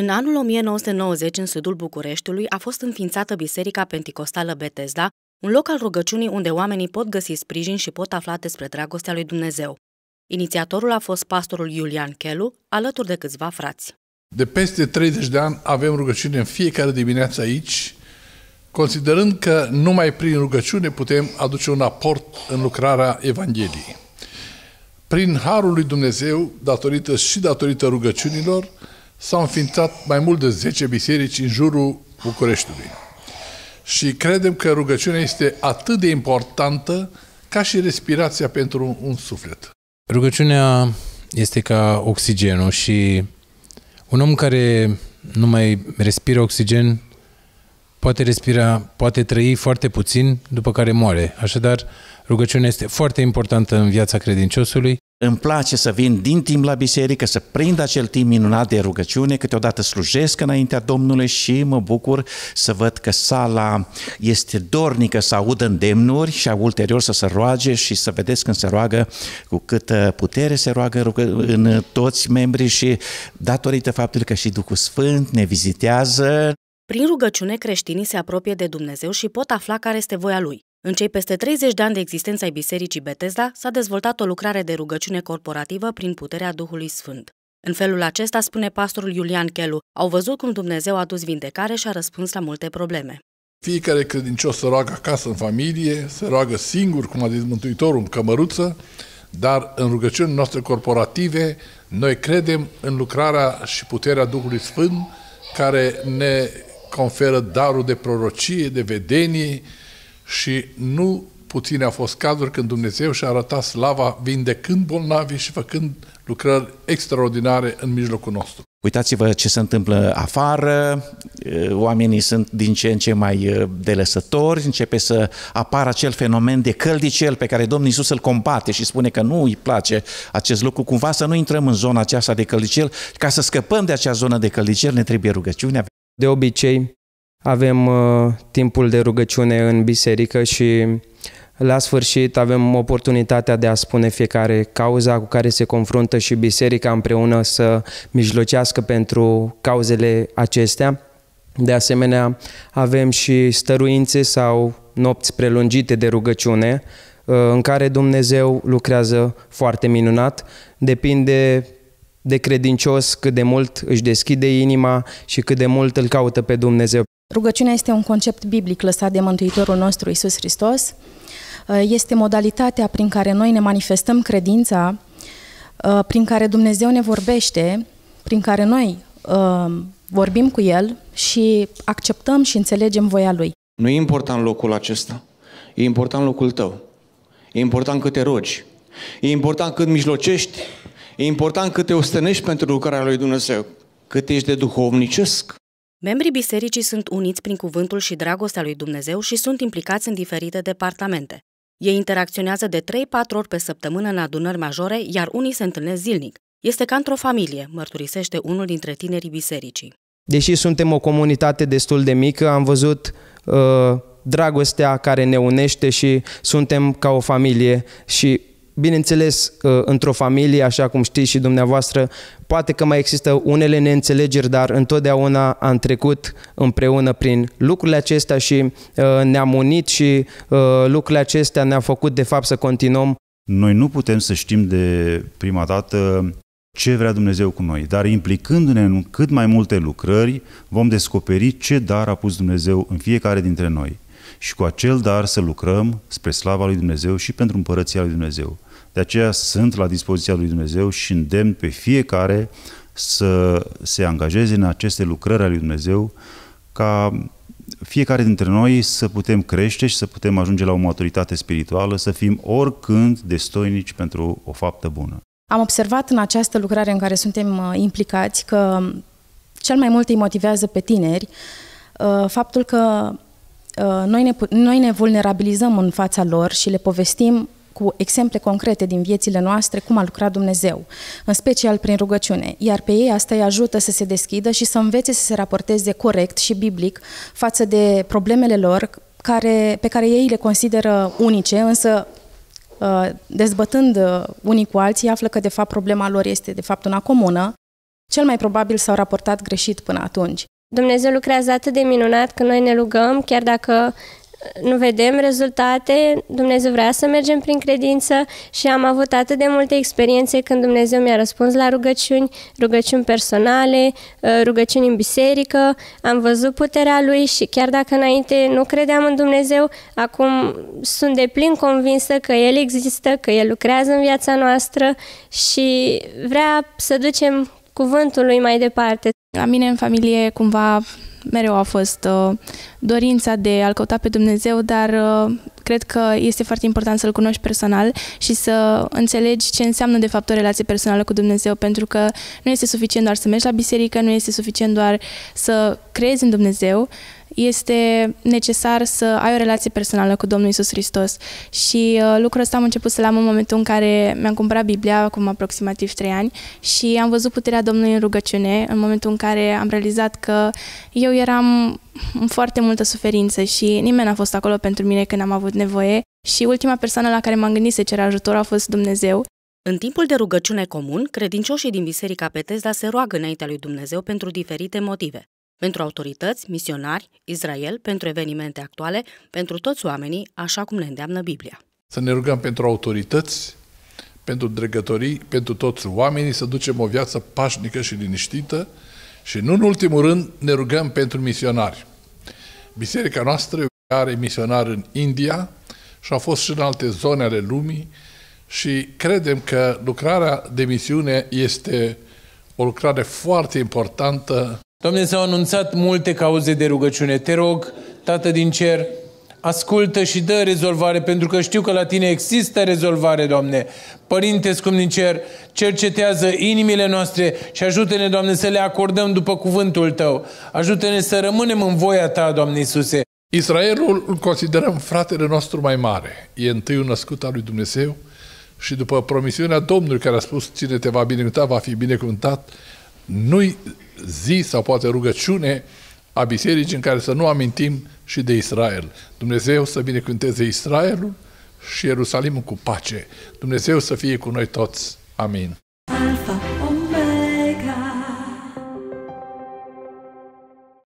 În anul 1990, în sudul Bucureștiului, a fost înființată Biserica Penticostală Betesda, un loc al rugăciunii unde oamenii pot găsi sprijin și pot afla despre dragostea lui Dumnezeu. Inițiatorul a fost pastorul Iulian Chelu, alături de câțiva frați. De peste 30 de ani avem rugăciune în fiecare dimineață aici, considerând că numai prin rugăciune putem aduce un aport în lucrarea Evangheliei. Prin harul lui Dumnezeu, datorită și datorită rugăciunilor, s-au înființat mai mult de 10 biserici în jurul Bucureștiului. Și credem că rugăciunea este atât de importantă ca și respirația pentru un suflet. Rugăciunea este ca oxigenul și un om care nu mai respiră oxigen poate respira, poate trăi foarte puțin, după care moare. Așadar, Rugăciunea este foarte importantă în viața credinciosului. Îmi place să vin din timp la biserică, să prind acel timp minunat de rugăciune, câteodată slujesc înaintea Domnului și mă bucur să văd că sala este dornică să audă îndemnuri și ulterior să se roage și să vedeți când se roagă, cu câtă putere se roagă în toți membrii și datorită faptului că și Duhul Sfânt ne vizitează. Prin rugăciune creștinii se apropie de Dumnezeu și pot afla care este voia Lui. În cei peste 30 de ani de existență ai Bisericii Betesda s-a dezvoltat o lucrare de rugăciune corporativă prin puterea Duhului Sfânt. În felul acesta, spune pastorul Iulian Chelu, au văzut cum Dumnezeu a dus vindecare și a răspuns la multe probleme. Fiecare credincios se roagă acasă, în familie, se roagă singur, cum a zis Mântuitorul, în cămăruță, dar în rugăciunile noastre corporative, noi credem în lucrarea și puterea Duhului Sfânt, care ne conferă darul de prorocie, de vedenie, și nu puține au fost cazuri când Dumnezeu și-a arătat slava vindecând bolnavi și făcând lucrări extraordinare în mijlocul nostru. Uitați-vă ce se întâmplă afară, eh, oamenii sunt din ce în ce mai eh, delăsători, începe să apară acel fenomen de căldicel pe care Domnul Isus îl combate și spune că nu îi place acest lucru. Cumva să nu intrăm în zona aceasta de căldicel, ca să scăpăm de acea zonă de căldicel ne trebuie rugăciunea. De obicei, avem uh, timpul de rugăciune în biserică și la sfârșit avem oportunitatea de a spune fiecare cauza cu care se confruntă și biserica împreună să mijlocească pentru cauzele acestea. De asemenea, avem și stăruințe sau nopți prelungite de rugăciune uh, în care Dumnezeu lucrează foarte minunat. Depinde de credincios cât de mult își deschide inima și cât de mult îl caută pe Dumnezeu. Rugăciunea este un concept biblic lăsat de Mântuitorul nostru Isus Hristos. Uh, este modalitatea prin care noi ne manifestăm credința, uh, prin care Dumnezeu ne vorbește, prin care noi uh, vorbim cu El și acceptăm și înțelegem voia Lui. Nu e important locul acesta, e important locul tău. E important cât te rogi, e important cât mijlocești, e important cât te ostenești pentru lucrarea lui Dumnezeu, cât ești de duhovnicesc. Membrii bisericii sunt uniți prin cuvântul și dragostea lui Dumnezeu și sunt implicați în diferite departamente. Ei interacționează de 3-4 ori pe săptămână în adunări majore, iar unii se întâlnesc zilnic. Este ca într-o familie, mărturisește unul dintre tinerii bisericii. Deși suntem o comunitate destul de mică, am văzut uh, dragostea care ne unește și suntem ca o familie și Bineînțeles, uh, într-o familie, așa cum știți și dumneavoastră, poate că mai există unele neînțelegeri, dar întotdeauna am trecut împreună prin lucrurile acestea și uh, ne-am unit și uh, lucrurile acestea ne-au făcut, de fapt, să continuăm. Noi nu putem să știm de prima dată ce vrea Dumnezeu cu noi, dar implicându-ne în cât mai multe lucrări, vom descoperi ce dar a pus Dumnezeu în fiecare dintre noi și cu acel dar să lucrăm spre slava lui Dumnezeu și pentru împărăția lui Dumnezeu. De aceea sunt la dispoziția lui Dumnezeu și îndemn pe fiecare să se angajeze în aceste lucrări ale lui Dumnezeu ca fiecare dintre noi să putem crește și să putem ajunge la o maturitate spirituală, să fim oricând destoinici pentru o faptă bună. Am observat în această lucrare în care suntem uh, implicați că cel mai mult îi motivează pe tineri uh, faptul că uh, noi ne, noi ne vulnerabilizăm în fața lor și le povestim cu exemple concrete din viețile noastre cum a lucrat Dumnezeu, în special prin rugăciune, iar pe ei asta îi ajută să se deschidă și să învețe să se raporteze corect și biblic față de problemele lor care, pe care ei le consideră unice, însă uh, dezbătând uh, unii cu alții, află că de fapt problema lor este de fapt una comună, cel mai probabil s-au raportat greșit până atunci. Dumnezeu lucrează atât de minunat că noi ne rugăm, chiar dacă nu vedem rezultate, Dumnezeu vrea să mergem prin credință și am avut atât de multe experiențe când Dumnezeu mi-a răspuns la rugăciuni, rugăciuni personale, uh, rugăciuni în biserică, am văzut puterea Lui și chiar dacă înainte nu credeam în Dumnezeu, acum sunt de plin convinsă că El există, că El lucrează în viața noastră și vrea să ducem cuvântul lui mai departe. La mine în familie cumva mereu a fost uh, dorința de a-L căuta pe Dumnezeu, dar uh, cred că este foarte important să-L cunoști personal și să înțelegi ce înseamnă de fapt o relație personală cu Dumnezeu, pentru că nu este suficient doar să mergi la biserică, nu este suficient doar să crezi în Dumnezeu, este necesar să ai o relație personală cu Domnul Isus Hristos. Și uh, lucrul ăsta am început să-l am în momentul în care mi-am cumpărat Biblia, acum aproximativ 3 ani, și am văzut puterea Domnului în rugăciune, în momentul în care am realizat că eu eram în foarte multă suferință și nimeni n-a fost acolo pentru mine când am avut nevoie și ultima persoană la care m-am gândit să cer ajutor a fost Dumnezeu. În timpul de rugăciune comun, credincioșii din Biserica Petesda se roagă înaintea lui Dumnezeu pentru diferite motive. Pentru autorități, misionari, Israel, pentru evenimente actuale, pentru toți oamenii, așa cum ne îndeamnă Biblia. Să ne rugăm pentru autorități, pentru dregătorii, pentru toți oamenii, să ducem o viață pașnică și liniștită și nu în ultimul rând ne rugăm pentru misionari. Biserica noastră are misionari în India și a fost și în alte zone ale lumii și credem că lucrarea de misiune este o lucrare foarte importantă Doamne, s-au anunțat multe cauze de rugăciune. Te rog, Tată din cer, ascultă și dă rezolvare, pentru că știu că la tine există rezolvare, Doamne. Părinte scump din cer, cercetează inimile noastre și ajută-ne, Doamne, să le acordăm după cuvântul Tău. Ajută-ne să rămânem în voia Ta, Doamne Iisuse. Israelul îl considerăm fratele nostru mai mare. E întâi născut al lui Dumnezeu și după promisiunea Domnului care a spus, cine te va binecuvânta, va fi binecuvântat, nu-i zi sau poate rugăciune a bisericii în care să nu amintim și de Israel. Dumnezeu să binecuvânteze Israelul și Ierusalimul cu pace. Dumnezeu să fie cu noi toți. Amin. Alpha.